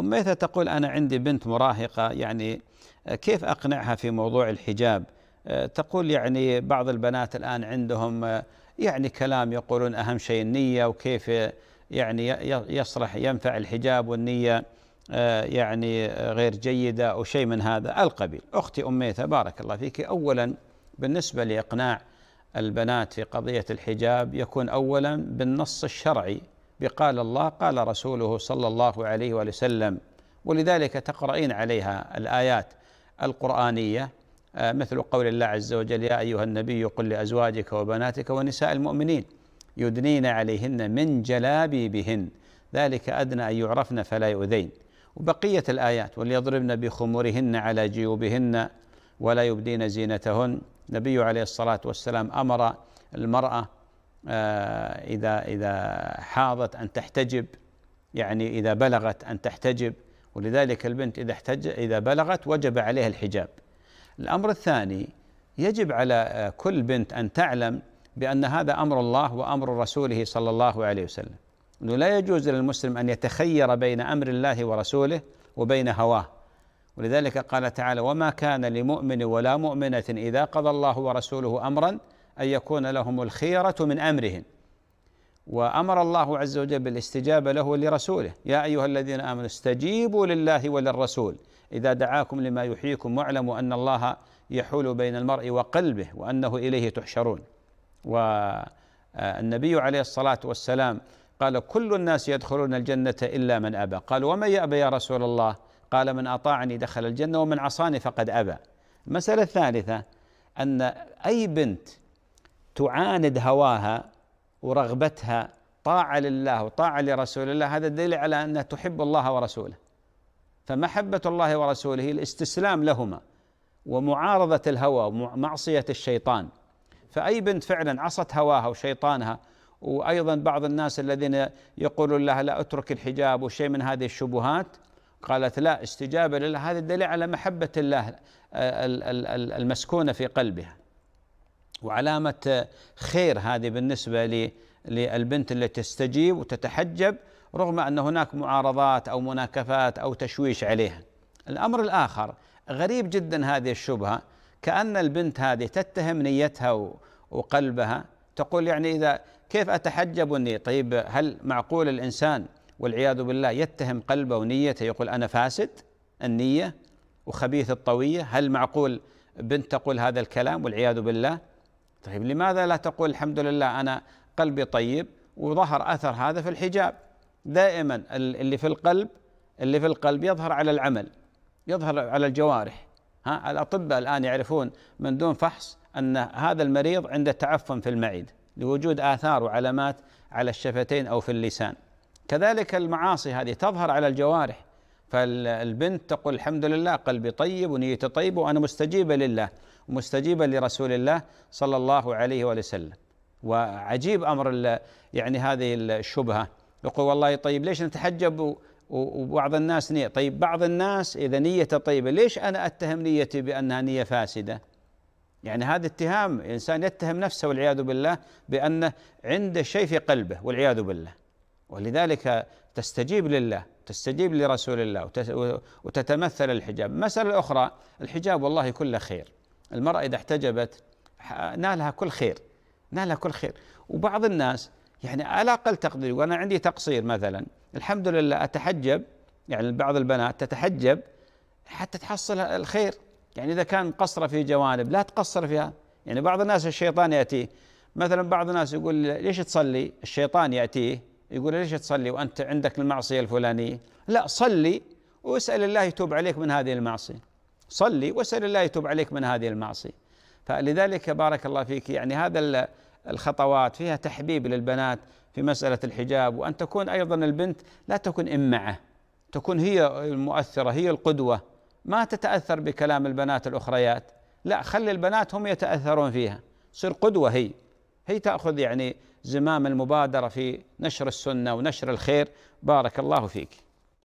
أميثة تقول أنا عندي بنت مراهقة يعني آه، كيف أقنعها في موضوع الحجاب آه، تقول يعني بعض البنات الآن عندهم آه، يعني كلام يقولون أهم شيء النية وكيف يعني يصلح ينفع الحجاب والنية يعني غير جيدة أو شيء من هذا القبيل أختي أميثة بارك الله فيك أولا بالنسبة لإقناع البنات في قضية الحجاب يكون أولا بالنص الشرعي بقال الله قال رسوله صلى الله عليه وآله وسلم ولذلك تقرأين عليها الآيات القرآنية آه، مثل قول الله عز وجل يا أيها النبي قل لأزواجك وبناتك ونساء المؤمنين يدنين عليهن من جلابيبهن ذلك أدنى أن يعرفن فلا يؤذين وبقية الآيات وليضربن بخمورهن على جيوبهن ولا يبدين زينتهن النبي عليه الصلاة والسلام أمر المرأة آه، إذا إذا حاضت أن تحتجب يعني إذا بلغت أن تحتجب ولذلك البنت إذا احتج إذا بلغت وجب عليها الحجاب. الأمر الثاني يجب على آه، كل بنت أن تعلم بأن هذا أمر الله وأمر رسوله صلى الله عليه وسلم أنه لا يجوز للمسلم أن يتخير بين أمر الله ورسوله وبين هواه ولذلك قال تعالى وما كان لمؤمن ولا مؤمنة إذا قضى الله ورسوله أمرا أن يكون لهم الخيرة من أمرهم وأمر الله عز وجل بالاستجابة له ولرسوله يا أيها الذين آمنوا استجيبوا لله وللرسول إذا دعاكم لما يحييكم واعلموا أن الله يحول بين المرء وقلبه وأنه إليه تحشرون والنبي عليه الصلاة والسلام قال كل الناس يدخلون الجنة إلا من أبى قال ومن يأبى يا رسول الله قال من أطاعني دخل الجنة ومن عصاني فقد أبى المسألة الثالثة أن أي بنت تعاند هواها ورغبتها طاعة لله وطاعة لرسول الله هذا دليل على أنها تحب الله ورسوله فمحبة الله ورسوله الاستسلام لهما ومعارضة الهوى ومعصية الشيطان فأي بنت فعلا عصت هواها وشيطانها وأيضا بعض الناس الذين يقولون لها لا أترك الحجاب وشيء من هذه الشبهات قالت لا استجابة لله هذا الدليل على محبة الله آه، المسكونة في قلبها وعلامة خير هذه بالنسبة للبنت التي تستجيب وتتحجب رغم أن هناك معارضات أو مناكفات أو تشويش عليها الأمر الآخر غريب جدا هذه الشبهة كأن البنت هذه تتهم نيتها وقلبها تقول يعني إذا كيف أتحجب النية طيب هل معقول الإنسان والعياذ بالله يتهم قلبه ونيته يقول أنا فاسد النية وخبيث الطوية هل معقول بنت تقول هذا الكلام والعياذ بالله طيب لماذا لا تقول الحمد لله انا قلبي طيب وظهر اثر هذا في الحجاب دائما اللي في القلب اللي في القلب يظهر على العمل يظهر على الجوارح ها الاطباء الان يعرفون من دون فحص ان هذا المريض عنده تعفن في المعده لوجود اثار وعلامات على الشفتين او في اللسان كذلك المعاصي هذه تظهر على الجوارح فالبنت تقول الحمد لله قلبي طيب ونيته طيبه وانا مستجيبه لله ومستجيبه لرسول الله صلى الله عليه وسلم وعجيب امر يعني هذه الشبهه يقول والله طيب ليش نتحجب وبعض الناس نية طيب بعض الناس إذا نيته طيبة ليش أنا أتهم نيتي بأنها نية فاسدة يعني هذا اتهام انسان يتهم نفسه والعياذ بالله بأنه عنده شيء في قلبه والعياذ بالله ولذلك تستجيب لله تستجيب لرسول الله وتتمثل الحجاب مسألة أخرى الحجاب والله كله خير المرأة إذا احتجبت نالها كل خير نالها كل خير وبعض الناس يعني على أقل تقدير وأنا عندي تقصير مثلا الحمد لله أتحجب يعني بعض البنات تتحجب حتى تحصل الخير يعني إذا كان قصرة في جوانب لا تقصر فيها يعني بعض الناس الشيطان يأتيه مثلا بعض الناس يقول ليش تصلي الشيطان يأتيه يقول ليش تصلي وانت عندك المعصيه الفلانيه لا صلي واسال الله يتوب عليك من هذه المعصيه صلي واسال الله يتوب عليك من هذه المعصيه فلذلك بارك الله فيك يعني هذا الخطوات فيها تحبيب للبنات في مساله الحجاب وان تكون ايضا البنت لا تكون امعه تكون هي المؤثره هي القدوه ما تتاثر بكلام البنات الاخريات لا خلي البنات هم يتاثرون فيها تصير قدوه هي هي تأخذ يعني زمام المبادرة في نشر السنة ونشر الخير بارك الله فيك